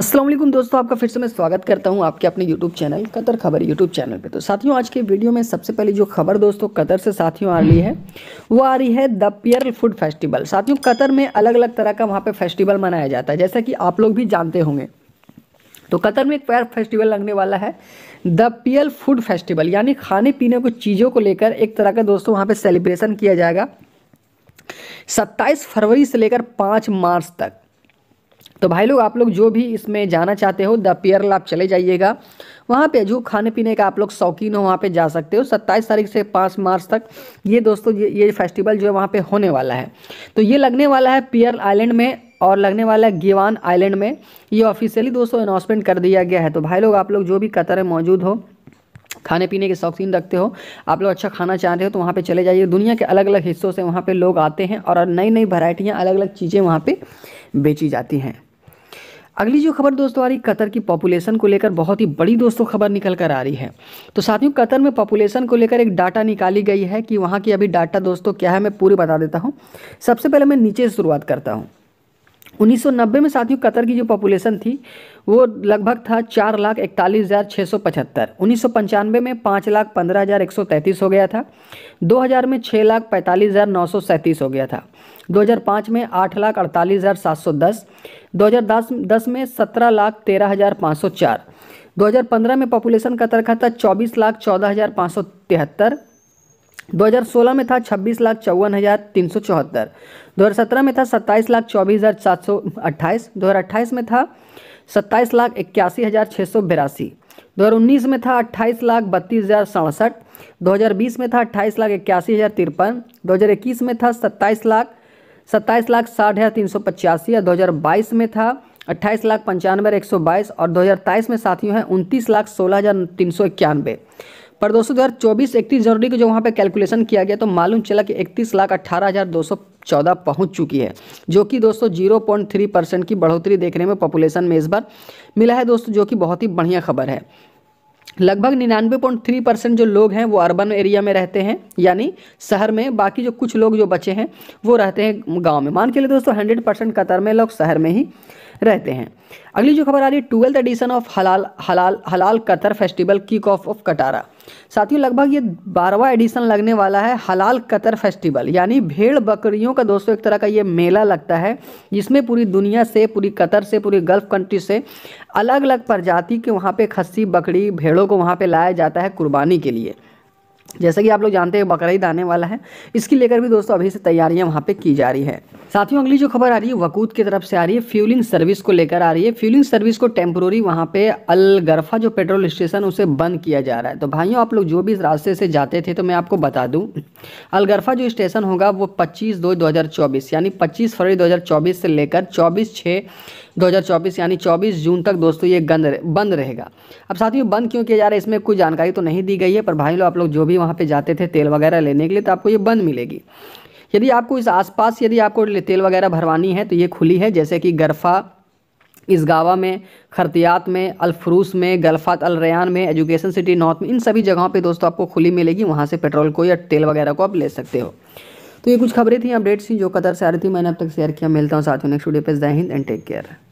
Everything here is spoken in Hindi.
असलम दोस्तों आपका फिर से मैं स्वागत करता हूं आपके अपने YouTube चैनल कतर खबर YouTube चैनल पे तो साथियों आज के वीडियो में सबसे पहले जो खबर दोस्तों कतर से साथियों आ रही है वो आ रही है द पियर फूड फेस्टिवल साथियों कतर में अलग अलग तरह का वहाँ पे फेस्टिवल मनाया जाता है जैसा कि आप लोग भी जानते होंगे तो कतर में एक पैर फेस्टिवल लगने वाला है द पियल फूड फेस्टिवल यानी खाने पीने को चीज़ों को लेकर एक तरह का दोस्तों वहाँ पर सेलिब्रेशन किया जाएगा सत्ताईस फरवरी से लेकर पाँच मार्च तक तो भाई लोग आप लोग जो भी इसमें जाना चाहते हो द पियरल आप चले जाइएगा वहाँ पे जो खाने पीने का आप लोग शौकीन हो वहाँ पे जा सकते हो सत्ताईस तारीख से पाँच मार्च तक ये दोस्तों ये ये फेस्टिवल जो है वहाँ पे होने वाला है तो ये लगने वाला है पियर आइलैंड में और लगने वाला है गिवान आइलैंड में ये ऑफिशियली दोस्तों अनाउंसमेंट कर दिया गया है तो भाई लोग आप लोग जो भी कतर में मौजूद हो खाने पीने के शौकीन रखते हो आप लोग अच्छा खाना चाहते हो तो वहाँ पे चले जाइए दुनिया के अलग अलग हिस्सों से वहाँ पे लोग आते हैं और नई नई वैरायटियाँ अलग अलग चीज़ें वहाँ पे बेची जाती हैं अगली जो खबर दोस्तों आ रही कतर की पॉपुलेशन को लेकर बहुत ही बड़ी दोस्तों खबर निकल कर आ रही है तो साथियों कतर में पॉपुलेशन को लेकर एक डाटा निकाली गई है कि वहाँ की अभी डाटा दोस्तों क्या है मैं पूरी बता देता हूँ सबसे पहले मैं नीचे शुरुआत करता हूँ 1990 में साथियों कतर की जो पॉपुलेशन थी वो लगभग था चार लाख इकतालीस हज़ार छः सौ पचहत्तर उन्नीस सौ पंचानवे में पाँच लाख पंद्रह हज़ार एक सौ तैंतीस हो गया था 2000 में छः लाख पैंतालीस हज़ार नौ सौ सैंतीस हो गया था 2005 में आठ लाख अड़तालीस हज़ार सात सौ दस दो हज़ार दस दस में सत्रह लाख तेरह हज़ार पाँच सौ चार दो हज़ार पंद्रह में पॉपुलेशन कतर का था चौबीस लाख चौदह हज़ार पाँच सौ तिहत्तर 2016 में था छब्बीस लाख चौवन हज़ार तीन सौ चौहत्तर दो हज़ार सत्रह में था सत्ताईस लाख चौबीस हज़ार सात सौ अट्ठाईस दो हज़ार अट्ठाईस में था सत्ताईस लाख इक्यासी हज़ार छः सौ बिरासी दो हज़ार उन्नीस में था अट्ठाईस लाख बत्तीस हज़ार सड़सठ दो हज़ार बीस में था अट्ठाईस लाख इक्यासी हज़ार तिरपन दो हज़ार इक्कीस में था सत्ताईस लाख सत्ताईस लाख साठ हज़ार तीन सौ पचासी और दो हज़ार बाईस में था अट्ठाईस लाख पंचानवे एक सौ बाईस और दो हज़ार तेईस में साथियों हैं उनतीस लाख सोलह हज़ार तीन सौ इक्यानवे पर दोस्तों दो हज़ार चौबीस इकतीस जनवरी को जो वहाँ पे कैलकुलेशन किया गया तो मालूम चला कि इकतीस लाख अट्ठारह हज़ार दो सौ चौदह पहुँच चुकी है जो कि दोस्तों जीरो पॉइंट थ्री परसेंट की बढ़ोतरी देखने में पॉपुलेशन में इस बार मिला है दोस्तों जो कि बहुत ही बढ़िया खबर है लगभग निन्यानवे पॉइंट थ्री परसेंट जो लोग हैं वो अर्बन एरिया में रहते हैं यानी शहर में बाकी जो कुछ लोग जो बचे हैं वो रहते हैं गांव में मान के लिए दोस्तों हंड्रेड परसेंट कतर में लोग शहर में ही रहते हैं अगली जो खबर आ रही है twelfth addition of halal halal halal Qatar festival kick off of Katara साथियों लगभग ये बारहवा एडिशन लगने वाला है हलाल कतर फेस्टिवल यानी भेड़ बकरियों का दोस्तों एक तरह का ये मेला लगता है जिसमें पूरी दुनिया से पूरी कतर से पूरी गल्फ़ कंट्री से अलग अलग प्रजाति के वहाँ पे खस्सी बकरी भेड़ों को वहाँ पे लाया जाता है कुर्बानी के लिए जैसा कि आप लोग जानते हैं बकरा आने वाला है इसकी लेकर भी दोस्तों अभी से तैयारियाँ वहाँ पर की जा रही है साथियों अगली जो खबर आ रही है वकूत की तरफ से आ रही है फ्यूलिंग सर्विस को लेकर आ रही है फ्यूलिंग सर्विस को टेम्प्रोरी वहाँ पे अलगरफा जो पेट्रोल स्टेशन उसे बंद किया जा रहा है तो भाइयों आप लोग जो भी इस रास्ते से जाते थे तो मैं आपको बता दूँ अलगरफा जो स्टेशन होगा वो पच्चीस दो दो यानी पच्चीस फरवरी दो से लेकर चौबीस छः 2024 यानी 24 जून तक दोस्तों ये गंद बंद रहेगा अब साथियों बंद क्यों किया जा रहा है इसमें कुछ जानकारी तो नहीं दी गई है पर भाई लोग आप लोग जो भी वहाँ पे जाते थे तेल वगैरह लेने के लिए तो आपको ये बंद मिलेगी यदि आपको इस आसपास यदि आपको तेल वगैरह भरवानी है तो ये खुली है जैसे कि गरफा इस गावा में खरतियात में अलफ्रूस में गल्फ़ात अलरयान में एजुकेशन सिटी नॉर्थ में इन सभी जगहों पे दोस्तों आपको खुली मिलेगी वहाँ से पेट्रोल को या तेल वगैरह को आप ले सकते हो तो ये कुछ खबरें थी अपडेट्स थी जो कतर से आ रही थी मैंने अब तक शेयर किया मिलता हूँ साथियों नेक्स्ट वीडियो पे जय हिंद एंड टेक केयर